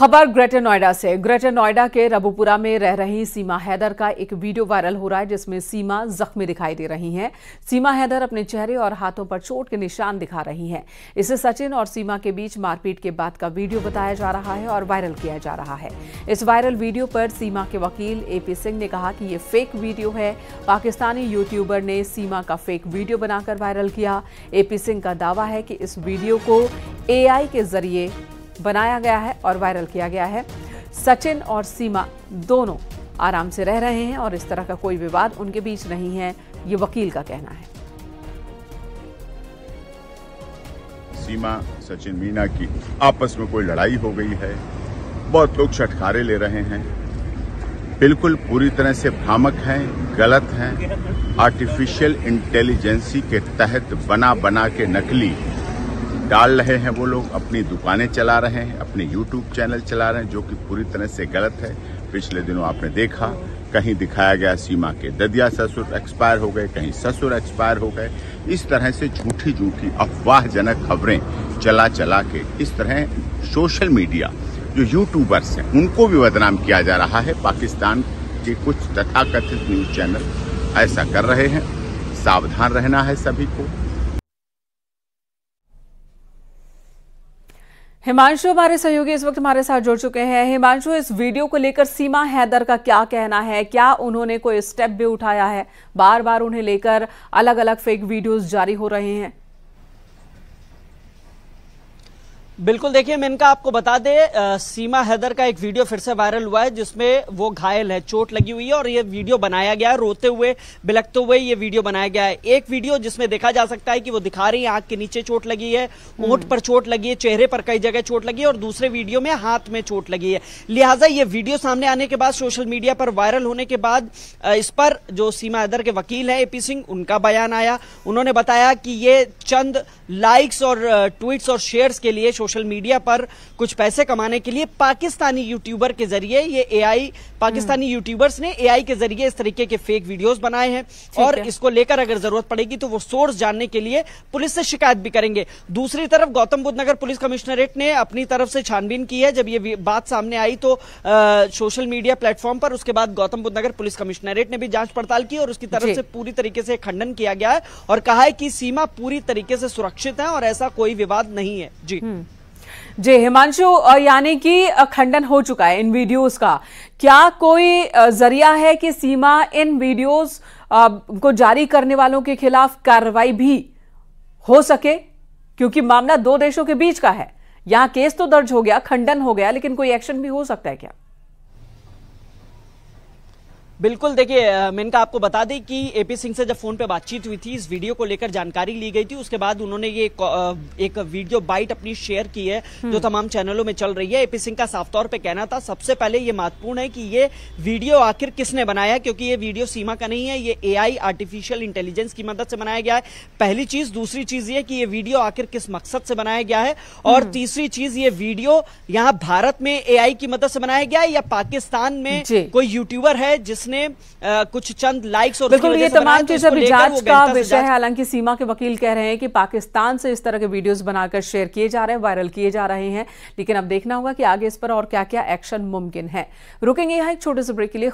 खबर ग्रेटर नोएडा से ग्रेटर नोएडा के रबुपुरा में रह रही सीमा हैदर का एक वीडियो वायरल हो रहा है जिसमें सीमा जख्मी दिखाई दे रही हैं सीमा हैदर अपने चेहरे और हाथों पर चोट के निशान दिखा रही हैं इसे सचिन और सीमा के बीच मारपीट के बाद का वीडियो बताया जा रहा है और वायरल किया जा रहा है इस वायरल वीडियो पर सीमा के वकील ए सिंह ने कहा कि ये फेक वीडियो है पाकिस्तानी यूट्यूबर ने सीमा का फेक वीडियो बनाकर वायरल किया ए सिंह का दावा है कि इस वीडियो को ए के जरिए बनाया गया है और वायरल किया गया है सचिन और सीमा दोनों आराम से रह रहे हैं और इस तरह का कोई विवाद उनके बीच नहीं है ये वकील का कहना है सीमा सचिन मीना की आपस में कोई लड़ाई हो गई है बहुत लोग छटकारे ले रहे हैं बिल्कुल पूरी तरह से भ्रामक हैं गलत हैं आर्टिफिशियल इंटेलिजेंसी के तहत बना बना के नकली डाल रहे हैं वो लोग अपनी दुकानें चला रहे हैं अपने यूट्यूब चैनल चला रहे हैं जो कि पूरी तरह से गलत है पिछले दिनों आपने देखा कहीं दिखाया गया सीमा के ददिया ससुर एक्सपायर हो गए कहीं ससुर एक्सपायर हो गए इस तरह से झूठी झूठी अफवाहजनक खबरें चला चला के इस तरह सोशल मीडिया जो यूट्यूबर्स हैं उनको भी बदनाम किया जा रहा है पाकिस्तान के कुछ तथाकथित न्यूज़ चैनल ऐसा कर रहे हैं सावधान रहना है सभी को हिमांशु हमारे सहयोगी इस वक्त हमारे साथ जुड़ चुके हैं हिमांशु इस वीडियो को लेकर सीमा हैदर का क्या कहना है क्या उन्होंने कोई स्टेप भी उठाया है बार बार उन्हें लेकर अलग अलग फेक वीडियोस जारी हो रहे हैं बिल्कुल देखिए मैं इनका आपको बता दे आ, सीमा हैदर का एक वीडियो फिर से वायरल हुआ है जिसमें वो घायल है चोट लगी हुई है और ये वीडियो बनाया गया है रोते हुए बिलकते हुए ये वीडियो बनाया गया है एक वीडियो जिसमें देखा जा सकता है कि वो दिखा रही है आंख के नीचे चोट लगी है हम्म। ओंठ पर चोट लगी है चेहरे पर कई जगह चोट लगी है और दूसरे वीडियो में हाथ में चोट लगी है लिहाजा ये वीडियो सामने आने के बाद सोशल मीडिया पर वायरल होने के बाद इस पर जो सीमा हैदर के वकील है एपी सिंह उनका बयान आया उन्होंने बताया कि ये चंद लाइक्स और ट्वीट्स और शेयर्स के लिए सोशल मीडिया पर कुछ पैसे कमाने के लिए पाकिस्तानी यूट्यूबर के जरिए ये एआई पाकिस्तानी यूट्यूबर्स हम्म। ने एआई के जरिए इस तरीके के फेक वीडियोस बनाए हैं और है। इसको लेकर अगर जरूरत पड़ेगी तो वो सोर्स जानने के लिए पुलिस से शिकायत भी करेंगे दूसरी तरफ गौतम बुद्ध नगर पुलिस कमिश्नरेट ने अपनी तरफ से छानबीन की है जब ये बात सामने आई तो सोशल मीडिया प्लेटफॉर्म पर उसके बाद गौतम बुद्ध नगर पुलिस कमिश्नरेट ने भी जांच पड़ताल की और उसकी तरफ से पूरी तरीके से खंडन किया गया है और कहा है कि सीमा पूरी तरीके से सुरक्षित है और ऐसा कोई विवाद नहीं है जी हम्म। जी हिमांशु यानी कि खंडन हो चुका है इन वीडियोस का क्या कोई जरिया है कि सीमा इन वीडियोस को जारी करने वालों के खिलाफ कार्रवाई भी हो सके क्योंकि मामला दो देशों के बीच का है यहां केस तो दर्ज हो गया खंडन हो गया लेकिन कोई एक्शन भी हो सकता है क्या बिल्कुल देखिए मैंने आपको बता दें कि एपी सिंह से जब फोन पे बातचीत हुई थी इस वीडियो को लेकर जानकारी ली गई थी उसके बाद उन्होंने ये एक वीडियो बाइट अपनी शेयर की है जो हम्म। तमाम चैनलों में चल रही है एपी सिंह का साफ तौर पे कहना था सबसे पहले ये महत्वपूर्ण है कि ये वीडियो आखिर किसने बनाया क्योंकि ये वीडियो सीमा का नहीं है ये ए आर्टिफिशियल इंटेलिजेंस की मदद से बनाया गया है पहली चीज दूसरी चीज ये कि ये वीडियो आखिर किस मकसद से बनाया गया है और हम्म। तीसरी चीज ये वीडियो यहाँ भारत में ए की मदद से बनाया गया है या पाकिस्तान में कोई यूट्यूबर है जिसने उसने आ, कुछ चंद लाइक्स और बिल्कुल ये तमाम चीज अभी जांच का विषय है हालांकि सीमा के वकील कह रहे हैं कि पाकिस्तान से इस तरह के वीडियोस बनाकर शेयर किए जा रहे हैं वायरल किए जा रहे हैं लेकिन अब देखना होगा कि आगे इस पर और क्या क्या एक्शन मुमकिन है रुकेंगे यहाँ एक छोटे से ब्रेक के लिए